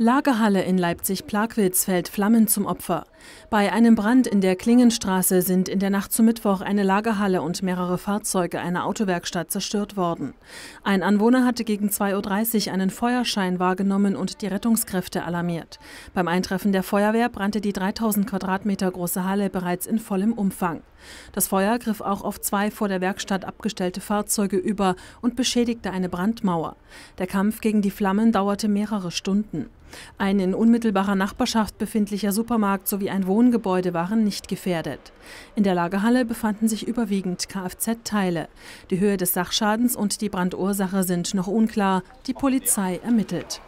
Lagerhalle in Leipzig-Plagwitz fällt Flammen zum Opfer. Bei einem Brand in der Klingenstraße sind in der Nacht zum Mittwoch eine Lagerhalle und mehrere Fahrzeuge einer Autowerkstatt zerstört worden. Ein Anwohner hatte gegen 2.30 Uhr einen Feuerschein wahrgenommen und die Rettungskräfte alarmiert. Beim Eintreffen der Feuerwehr brannte die 3000 Quadratmeter große Halle bereits in vollem Umfang. Das Feuer griff auch auf zwei vor der Werkstatt abgestellte Fahrzeuge über und beschädigte eine Brandmauer. Der Kampf gegen die Flammen dauerte mehrere Stunden. Ein in unmittelbarer Nachbarschaft befindlicher Supermarkt sowie ein Wohngebäude waren nicht gefährdet. In der Lagerhalle befanden sich überwiegend Kfz-Teile. Die Höhe des Sachschadens und die Brandursache sind noch unklar. Die Polizei ermittelt.